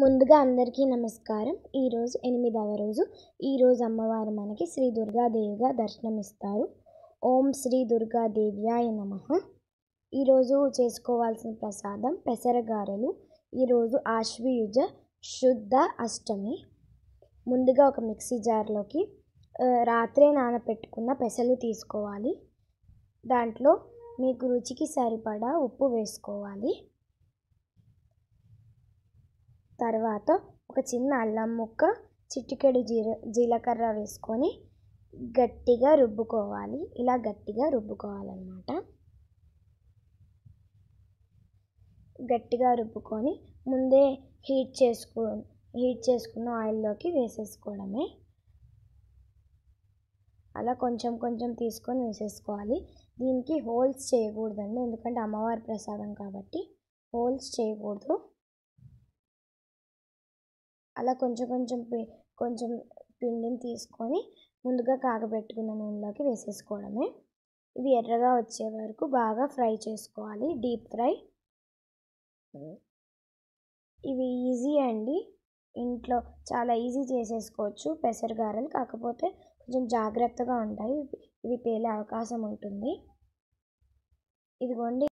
ముందుగా అందరికీ నమస్కారం ఈరోజు ఎనిమిదవ రోజు ఈరోజు అమ్మవారు మనకి శ్రీ దుర్గాదేవిగా దర్శనమిస్తారు ఓం శ్రీ దుర్గాదేవ్యాయ నమ ఈరోజు చేసుకోవాల్సిన ప్రసాదం పెసరగారలు ఈరోజు ఆశ్వయుజ శుద్ధ అష్టమి ముందుగా ఒక మిక్సీ జార్లోకి రాత్రే నానపెట్టుకున్న పెసలు తీసుకోవాలి దాంట్లో మీకు రుచికి సరిపడా ఉప్పు వేసుకోవాలి తర్వాత ఒక చిన్న అల్లం ముక్క చిటికెడు జీర జీలకర్ర వేసుకొని గట్టిగా రుబ్బుకోవాలి ఇలా గట్టిగా రుబ్బుకోవాలన్నమాట గట్టిగా రుబ్బుకొని ముందే హీట్ చేసుకు హీట్ చేసుకున్న ఆయిల్లోకి వేసేసుకోవడమే అలా కొంచెం కొంచెం తీసుకొని వేసేసుకోవాలి దీనికి హోల్స్ చేయకూడదండి ఎందుకంటే అమ్మవారి ప్రసాదం కాబట్టి హోల్స్ చేయకూడదు అలా కొంచెం కొంచెం పి కొంచెం పిండిని తీసుకొని ముందుగా కాగబెట్టుకున్న నూనెలోకి వేసేసుకోవడమే ఇవి ఎర్రగా వచ్చే వరకు బాగా ఫ్రై చేసుకోవాలి డీప్ ఫ్రై ఇవి ఈజీ అండి ఇంట్లో చాలా ఈజీ చేసేసుకోవచ్చు పెసరగారలు కాకపోతే కొంచెం జాగ్రత్తగా ఉంటాయి ఇవి పేలే అవకాశం ఉంటుంది ఇదిగోండి